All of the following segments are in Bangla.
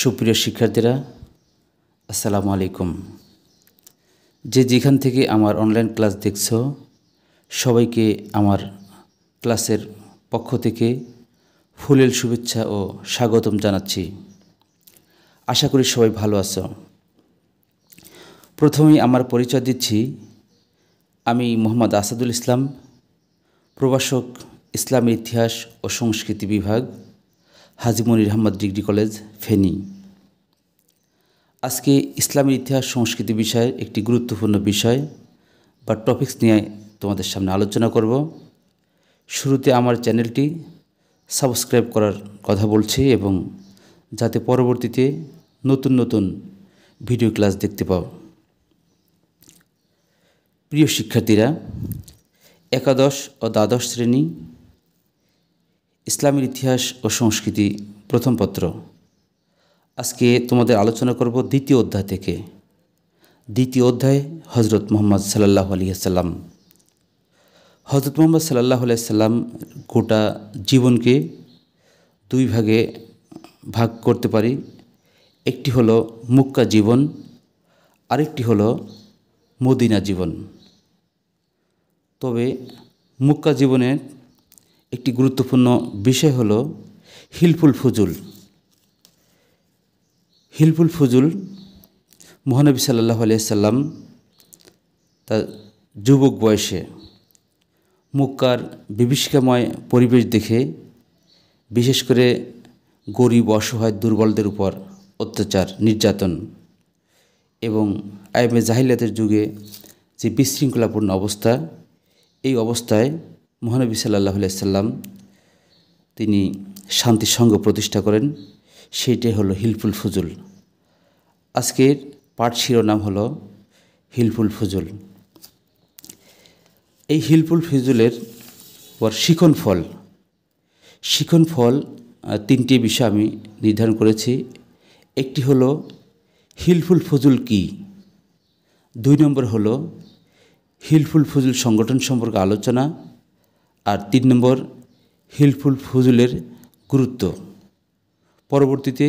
সুপ্রিয় শিক্ষার্থীরা আসসালামু আলাইকুম যে যেখান থেকে আমার অনলাইন ক্লাস দেখছ সবাইকে আমার ক্লাসের পক্ষ থেকে ফুলেল শুভেচ্ছা ও স্বাগতম জানাচ্ছি আশা করি সবাই ভালো আছো প্রথমেই আমার পরিচয় দিচ্ছি আমি মোহাম্মদ আসাদুল ইসলাম প্রভাষক ইসলামী ইতিহাস ও সংস্কৃতি বিভাগ হাজিমনির আহমদ ডিগ্রি কলেজ ফেনী আজকে ইসলামের ইতিহাস সংস্কৃতি বিষয়ের একটি গুরুত্বপূর্ণ বিষয় বা টপিক্স নিয়ে তোমাদের সামনে আলোচনা করব শুরুতে আমার চ্যানেলটি সাবস্ক্রাইব করার কথা বলছি এবং যাতে পরবর্তীতে নতুন নতুন ভিডিও ক্লাস দেখতে পাও প্রিয় শিক্ষার্থীরা একাদশ ও দ্বাদশ শ্রেণী ইসলামের ইতিহাস ও সংস্কৃতি প্রথম পত্র আজকে তোমাদের আলোচনা করব দ্বিতীয় অধ্যায় থেকে দ্বিতীয় অধ্যায় হজরত মোহাম্মদ সাল্লাহ আলিয়াল্লাম হজরত মোহাম্মদ সাল্লাহ আলিয়াল্লাম গোটা জীবনকে দুই ভাগে ভাগ করতে পারি একটি হলো মুক্কা জীবন আরেকটি হলো মদিনা জীবন তবে মুক্কা জীবনের একটি গুরুত্বপূর্ণ বিষয় হল হিলফুল ফজুল হিলফুল ফজুল মহানবী সাল্লাহ আলিয়াল্লাম তার যুবক বয়সে মুক্কার বিভীষিকাময় পরিবেশ দেখে বিশেষ করে গরিব অসহায় দুর্বলদের উপর অত্যাচার নির্যাতন এবং আইমে জাহিলাতের যুগে যে বিশৃঙ্খলাপূর্ণ অবস্থা এই অবস্থায় মহানবী সাল্লাহ সাল্লাম তিনি শান্তি সংঘ প্রতিষ্ঠা করেন সেইটাই হলো হিলফুল ফজুল আজকের পাঠ শিরোনাম হলো হিলফুল ফজুল এই হিলফুল ফজুলের পর শিখন ফল শিখন ফল তিনটি বিষয় আমি নির্ধারণ করেছি একটি হলো হিলফুল ফজুল কি দুই নম্বর হলো হিলফুল ফজুল সংগঠন সম্পর্কে আলোচনা আর তিন নম্বর হিলফুল ফজুলের গুরুত্ব পরবর্তীতে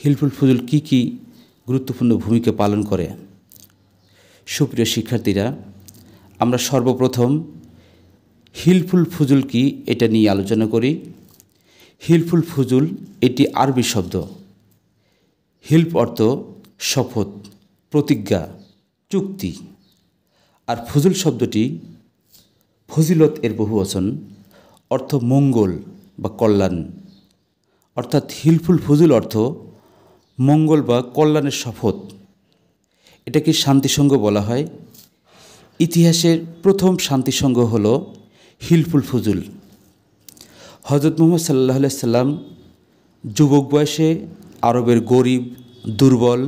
হিলফুল ফজুল কি কি গুরুত্বপূর্ণ ভূমিকা পালন করে সুপ্রিয় শিক্ষার্থীরা আমরা সর্বপ্রথম হিলফুল ফজুল কি এটা নিয়ে আলোচনা করি হিলফুল ফজুল এটি আরবি শব্দ হিল্প অর্থ শপথ প্রতিজ্ঞা চুক্তি আর ফজুল শব্দটি ফজিলত এর বহু বচন অর্থ মঙ্গল বা কল্যাণ অর্থাৎ হিলফুল ফজুল অর্থ মঙ্গল বা কল্যাণের শপথ এটাকে শান্তিসঙ্গ বলা হয় ইতিহাসের প্রথম শান্তিসঙ্গ হল হিলফুল ফজুল হজরত মোহাম্মদ সাল্লাহ সাল্লাম যুবক বয়সে আরবের গরিব দুর্বল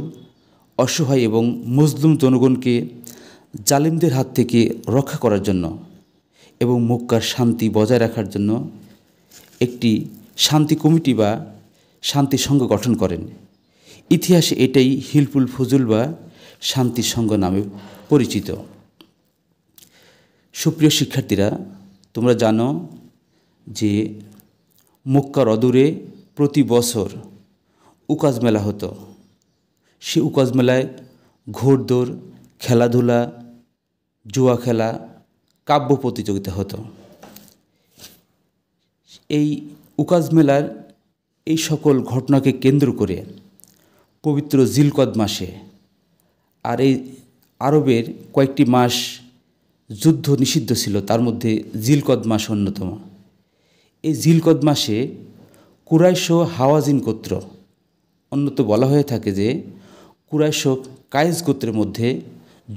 অসহায় এবং মুসলিম জনগণকে জালিমদের হাত থেকে রক্ষা করার জন্য এবং মক্কার শান্তি বজায় রাখার জন্য একটি শান্তি কমিটি বা শান্তি সংঘ গঠন করেন ইতিহাসে এটাই হিলফুল ফজুল বা শান্তি সংঘ নামে পরিচিত সুপ্রিয় শিক্ষার্থীরা তোমরা জানো যে মক্কার অদূরে প্রতি বছর উকাজ মেলা হতো সে উকাজ মেলায় ঘোরদৌড় খেলাধুলা জুয়া খেলা কাব্য প্রতিযোগিতা হতো এই উকাজ মেলার এই সকল ঘটনাকে কেন্দ্র করে পবিত্র জিলকদ মাসে আর এই আরবের কয়েকটি মাস যুদ্ধ নিষিদ্ধ ছিল তার মধ্যে জিলকদ মাস অন্যতম এই জিলকদ মাসে কুরাইশ হাওয়াজিন গোত্র অন্যত বলা হয়ে থাকে যে কুরাইশ কায়েস গোত্রের মধ্যে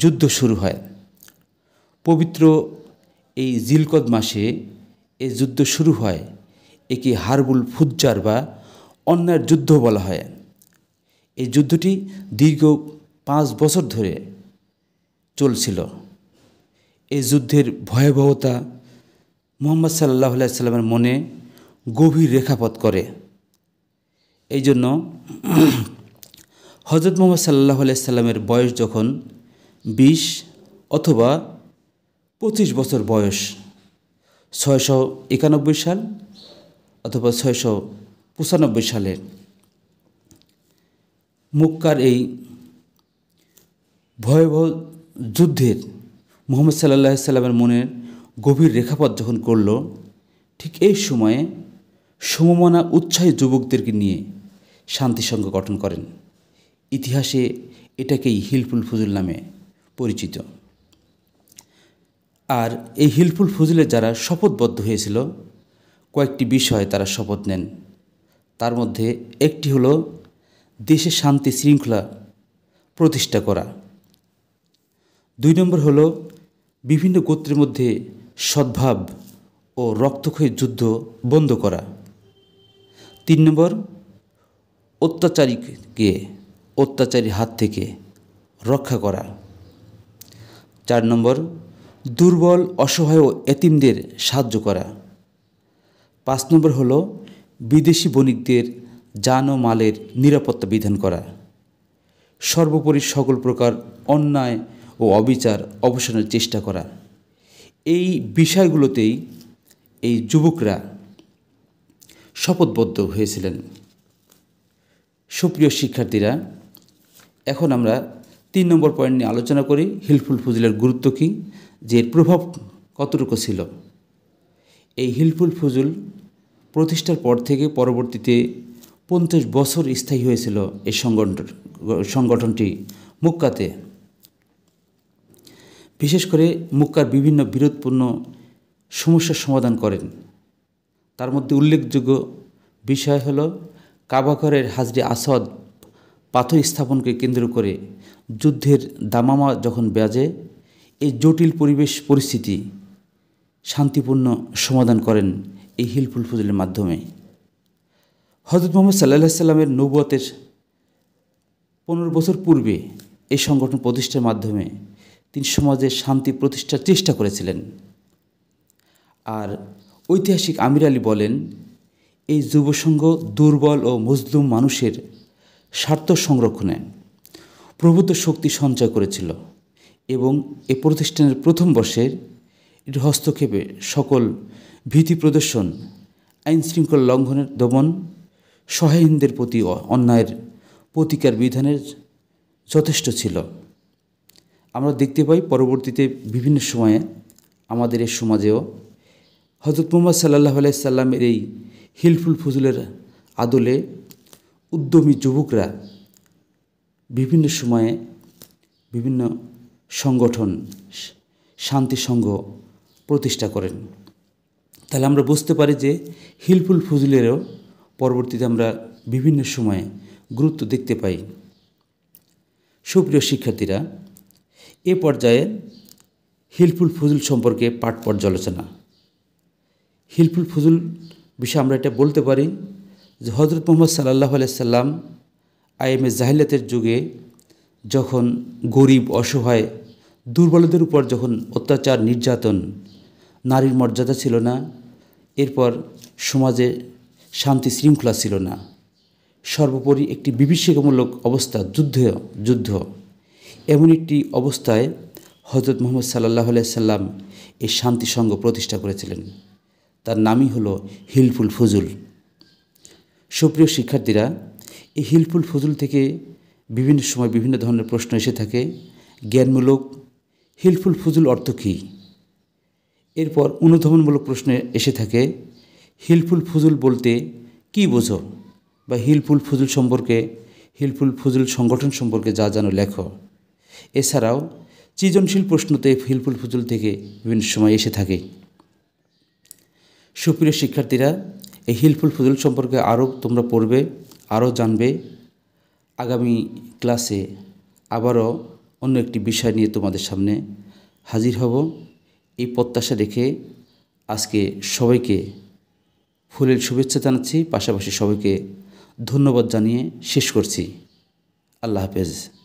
যুদ্ধ শুরু হয় পবিত্র এই জিলকদ মাসে এ যুদ্ধ শুরু হয় একে হারবুল ফুজ্জার বা অন্যায়ের যুদ্ধ বলা হয় এই যুদ্ধটি দীর্ঘ পাঁচ বছর ধরে চলছিল এই যুদ্ধের ভয়াবহতা মোহাম্মদ সাল্লাহ সাল্লামের মনে গভীর রেখাপথ করে এই জন্য হজরত মোহাম্মদ সাল্লাহ সাল্লামের বয়স যখন বিশ অথবা পঁচিশ বছর বয়স ছয়শো একানব্বই সাল অথবা ছয়শো পঁচানব্বই সালের মুক্কার এই ভয়াবহ যুদ্ধের মোহাম্মদ সাল্লাহ সাল্লামের মনের গভীর রেখাপথ যখন করল ঠিক এই সময়ে সমমনা উৎসাহী যুবকদেরকে নিয়ে সংঘ গঠন করেন ইতিহাসে এটাকেই হিলফুল ফুজুল নামে পরিচিত আর এই হিলফুল ফজিলে যারা শপথবদ্ধ হয়েছিল কয়েকটি বিষয়ে তারা শপথ নেন তার মধ্যে একটি হলো দেশে শান্তি শৃঙ্খলা প্রতিষ্ঠা করা দুই নম্বর হল বিভিন্ন গোত্রের মধ্যে সদ্ভাব ও রক্তক্ষয়ী যুদ্ধ বন্ধ করা তিন নম্বর অত্যাচারীকে অত্যাচারীর হাত থেকে রক্ষা করা চার নম্বর দুর্বল অসহায় ও এতিমদের সাহায্য করা পাঁচ নম্বর হল বিদেশি বণিকদের যান ও মালের নিরাপত্তা বিধান করা সর্বোপরি সকল প্রকার অন্যায় ও অবিচার অবসানের চেষ্টা করা এই বিষয়গুলোতেই এই যুবকরা শপথবদ্ধ হয়েছিলেন সুপ্রিয় শিক্ষার্থীরা এখন আমরা তিন নম্বর পয়েন্ট নিয়ে আলোচনা করি হিলফুল ফুজুলের গুরুত্ব কী যে এর প্রভাব কতটুকু ছিল এই হিলফুল ফজুল প্রতিষ্ঠার পর থেকে পরবর্তীতে পঞ্চাশ বছর স্থায়ী হয়েছিল এই সংগঠন সংগঠনটি মুক্কাতে বিশেষ করে মুক্কার বিভিন্ন বিরোধপূর্ণ সমস্যার সমাধান করেন তার মধ্যে উল্লেখযোগ্য বিষয় হল কাবাকরের হাজরে আসাদ পাথর স্থাপনকে কেন্দ্র করে যুদ্ধের দামামা যখন বেজে এই জটিল পরিবেশ পরিস্থিতি শান্তিপূর্ণ সমাধান করেন এই হিলফুল ফজলের মাধ্যমে হজরত মোহাম্মদ সাল্লা সাল্লামের নৌবতের পনেরো বছর পূর্বে এই সংগঠন প্রতিষ্ঠার মাধ্যমে তিনি সমাজে শান্তি প্রতিষ্ঠার চেষ্টা করেছিলেন আর ঐতিহাসিক আমির আলী বলেন এই যুবসংঘ দুর্বল ও মজলুম মানুষের স্বার্থ সংরক্ষণে প্রভূত শক্তি সঞ্চয় করেছিল এবং এ প্রতিষ্ঠানের প্রথম বর্ষের হস্তক্ষেপে সকল ভীতি প্রদর্শন আইনশৃঙ্খলা লঙ্ঘনের দমন সহায়ীনদের প্রতি অন্যায়ের প্রতিকার বিধানের যথেষ্ট ছিল আমরা দেখতে পাই পরবর্তীতে বিভিন্ন সময়ে আমাদের এ সমাজেও হজরত মোহাম্মদ সাল্লাহ আলাইসাল্লামের এই হিলফুল ফজুলের আদলে উদ্যমী যুবকরা বিভিন্ন সময়ে বিভিন্ন সংগঠন শান্তি সংঘ প্রতিষ্ঠা করেন তাহলে আমরা বুঝতে পারি যে হিলফুল ফজলেরও পরবর্তীতে আমরা বিভিন্ন সময়ে গুরুত্ব দেখতে পাই সুপ্রিয় শিক্ষার্থীরা এ পর্যায়ে হিলফুল ফজুল সম্পর্কে পাঠ পর্যালোচনা হিলফুল ফজুল বিষয়ে আমরা এটা বলতে পারি যে হজরত মোহাম্মদ সাল্লাহ আলাইসাল্লাম আইএমএ জাহিলাতের যুগে যখন গরিব অসহায় দুর্বলদের উপর যখন অত্যাচার নির্যাতন নারীর মর্যাদা ছিল না এরপর সমাজে শান্তি শৃঙ্খলা ছিল না সর্বোপরি একটি বিভীষিকামূলক অবস্থা যুদ্ধ যুদ্ধ এমন একটি অবস্থায় হজরত মোহাম্মদ সাল্লাহ সাল্লাম এই শান্তি সংঘ প্রতিষ্ঠা করেছিলেন তার নামই হলো হিলফুল ফজুল সুপ্রিয় শিক্ষার্থীরা এই হিলফুল ফজুল থেকে বিভিন্ন সময় বিভিন্ন ধরনের প্রশ্ন এসে থাকে জ্ঞানমূলক হিলফুল ফজুল অর্থ কী এরপর অনুধমনমূলক প্রশ্নে এসে থাকে হিলফুল ফজুল বলতে কি বোঝো বা হিলফুল ফজুল সম্পর্কে হিলফুল ফজুল সংগঠন সম্পর্কে যা যেন লেখ এছাড়াও সৃজনশীল প্রশ্নতে হিলফুল ফজুল থেকে বিভিন্ন সময় এসে থাকে সুপ্রিয় শিক্ষার্থীরা এই হিলফুল ফুজুল সম্পর্কে আরও তোমরা পড়বে আরও জানবে আগামী ক্লাসে আবারও অন্য একটি বিষয় নিয়ে তোমাদের সামনে হাজির হব এই প্রত্যাশা রেখে আজকে সবাইকে ফুলের শুভেচ্ছা জানাচ্ছি পাশাপাশি সবাইকে ধন্যবাদ জানিয়ে শেষ করছি আল্লাহ হাফেজ